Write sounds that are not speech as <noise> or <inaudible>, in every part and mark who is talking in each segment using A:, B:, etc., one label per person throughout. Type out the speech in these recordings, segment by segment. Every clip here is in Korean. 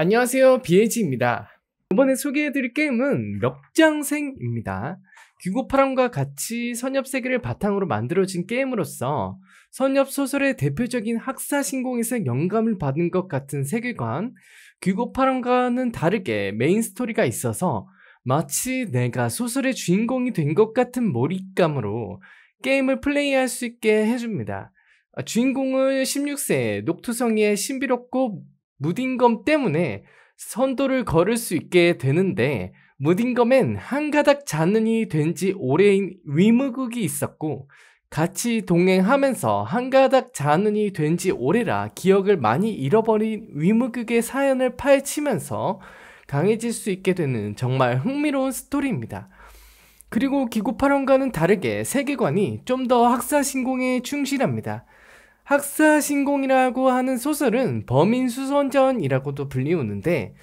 A: 안녕하세요 비에지입니다 이번에 소개해드릴 게임은 역장생입니다귀고파랑과 같이 선엽세계를 바탕으로 만들어진 게임으로서 선엽소설의 대표적인 학사신공에서 영감을 받은 것 같은 세계관 귀고파랑과는 다르게 메인 스토리가 있어서 마치 내가 소설의 주인공이 된 것 같은 몰입감으로 게임을 플레이할 수 있게 해줍니다 아, 주인공은 16세 녹투성이의 신비롭고 무딘검 때문에 선도를 걸을 수 있게 되는데 무딘검엔 한 가닥 잔은이 된지 오래인 위무극이 있었고 같이 동행하면서 한 가닥 잔은이 된지 오래라 기억을 많이 잃어버린 위무극의 사연을 파헤치면서 강해질 수 있게 되는 정말 흥미로운 스토리입니다. 그리고 기구 파론과는 다르게 세계관이 좀 더 학사신공에 충실합니다. 학사신공이라고 하는 소설은 범인수선전이라고도 불리우는데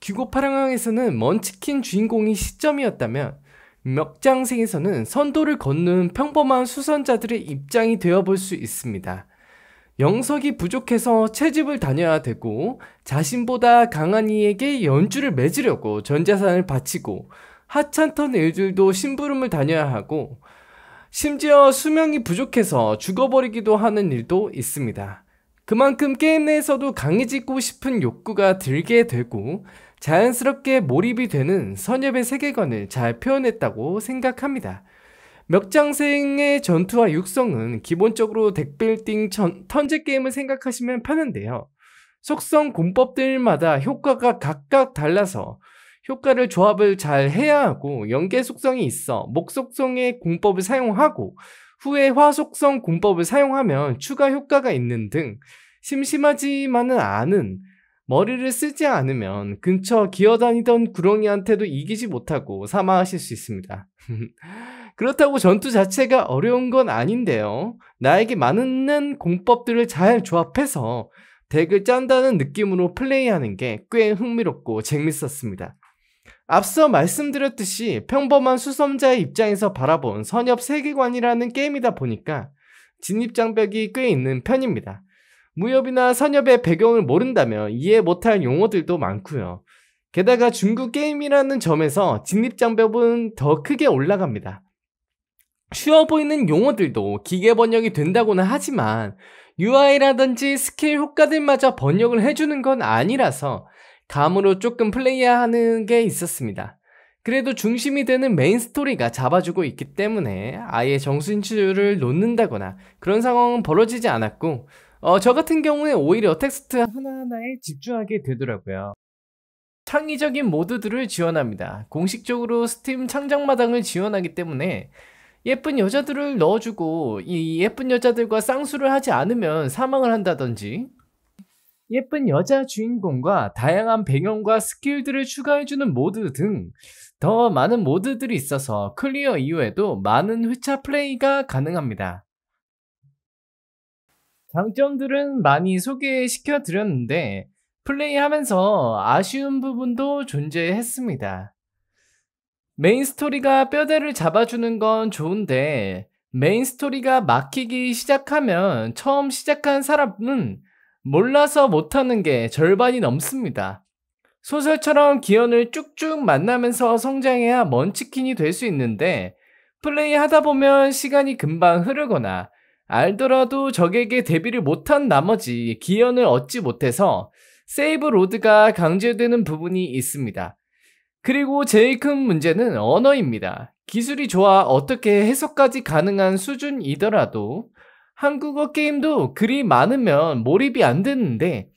A: 귀고파랑항에서는 먼치킨 주인공이 시점이었다면 멱장생에서는 선도를 걷는 평범한 수선자들의 입장이 되어볼 수 있습니다. 영석이 부족해서 채집을 다녀야 되고 자신보다 강한 이에게 연주를 맺으려고 전재산을 바치고 하찮던 일들도 심부름을 다녀야 하고 심지어 수명이 부족해서 죽어버리기도 하는 일도 있습니다. 그만큼 게임 내에서도 강해지고 싶은 욕구가 들게 되고 자연스럽게 몰입이 되는 선엽의 세계관을 잘 표현했다고 생각합니다. 멱장생의 전투와 육성은 기본적으로 덱빌딩 전, 턴제 게임을 생각하시면 편한데요. 속성 공법들마다 효과가 각각 달라서 효과를 조합을 잘 해야 하고 연계 속성이 있어 목속성의 공법을 사용하고 후에 화속성 공법을 사용하면 추가 효과가 있는 등 심심하지만은 않은 머리를 쓰지 않으면 근처 기어다니던 구렁이한테도 이기지 못하고 사망하실 수 있습니다. <laughs> 그렇다고 전투 자체가 어려운 건 아닌데요. 나에게 많은 공법들을 잘 조합해서 덱을 짠다는 느낌으로 플레이하는 게 꽤 흥미롭고 재밌었습니다. 앞서 말씀드렸듯이 평범한 수험자의 입장에서 바라본 선협 세계관이라는 게임이다 보니까 진입장벽이 꽤 있는 편입니다. 무협이나 선협의 배경을 모른다면 이해 못할 용어들도 많고요. 게다가 중국 게임이라는 점에서 진입장벽은 더 크게 올라갑니다. 쉬워 보이는 용어들도 기계 번역이 된다고는 하지만 UI라든지 스킬 효과들마저 번역을 해주는 건 아니라서 다음으로 조금 플레이하는 게 있었습니다. 그래도 중심이 되는 메인 스토리가 잡아주고 있기 때문에 아예 정신치료를 놓는다거나 그런 상황은 벌어지지 않았고 어, 저 같은 경우에 오히려 텍스트 하나하나에 집중하게 되더라고요. 창의적인 모드들을 지원합니다. 공식적으로 스팀 창작마당을 지원하기 때문에 예쁜 여자들을 넣어주고 이 예쁜 여자들과 쌍수를 하지 않으면 사망을 한다든지 예쁜 여자 주인공과 다양한 배경과 스킬들을 추가해주는 모드 등 더 많은 모드들이 있어서 클리어 이후에도 많은 회차 플레이가 가능합니다. 장점들은 많이 소개시켜 드렸는데 플레이하면서 아쉬운 부분도 존재했습니다. 메인 스토리가 뼈대를 잡아주는 건 좋은데 메인 스토리가 막히기 시작하면 처음 시작한 사람은 몰라서 못하는 게 절반이 넘습니다. 소설처럼 기원을 쭉쭉 만나면서 성장해야 먼치킨이 될 수 있는데 플레이 하다 보면 시간이 금방 흐르거나 알더라도 적에게 대비를 못한 나머지 기연을 얻지 못해서 세이브 로드가 강제되는 부분이 있습니다. 그리고 제일 큰 문제는 언어입니다. 기술이 좋아 어떻게 해석까지 가능한 수준이더라도 한국어 게임도 글이 많으면 몰입이 안 되는데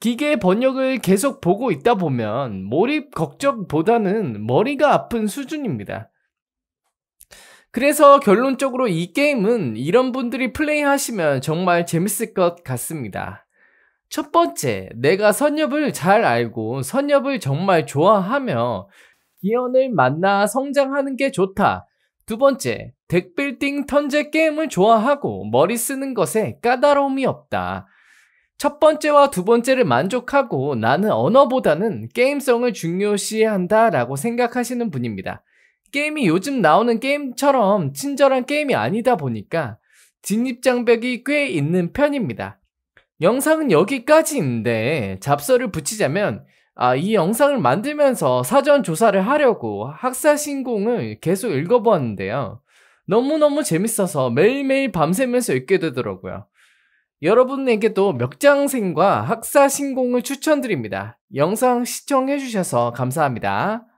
A: 기계 번역을 계속 보고 있다 보면 몰입 걱정보다는 머리가 아픈 수준입니다. 그래서 결론적으로 이 게임은 이런 분들이 플레이하시면 정말 재밌을 것 같습니다. 첫 번째, 내가 선엽을 잘 알고 선엽을 정말 좋아하며 기현을 만나 성장하는 게 좋다. 두 번째, 덱빌딩 턴제 게임을 좋아하고 머리 쓰는 것에 까다로움이 없다. 첫 번째와 두 번째를 만족하고 나는 언어보다는 게임성을 중요시한다 라고 생각하시는 분입니다. 게임이 요즘 나오는 게임처럼 친절한 게임이 아니다 보니까 진입장벽이 꽤 있는 편입니다. 영상은 여기까지인데 잡서를 붙이자면 아, 이 영상을 만들면서 사전 조사를 하려고 학사 신공을 계속 읽어보았는데요. 너무너무 재밌어서 매일매일 밤새면서 읽게 되더라고요. 여러분에게도 멱장생과 학사 신공을 추천드립니다. 영상 시청해주셔서 감사합니다.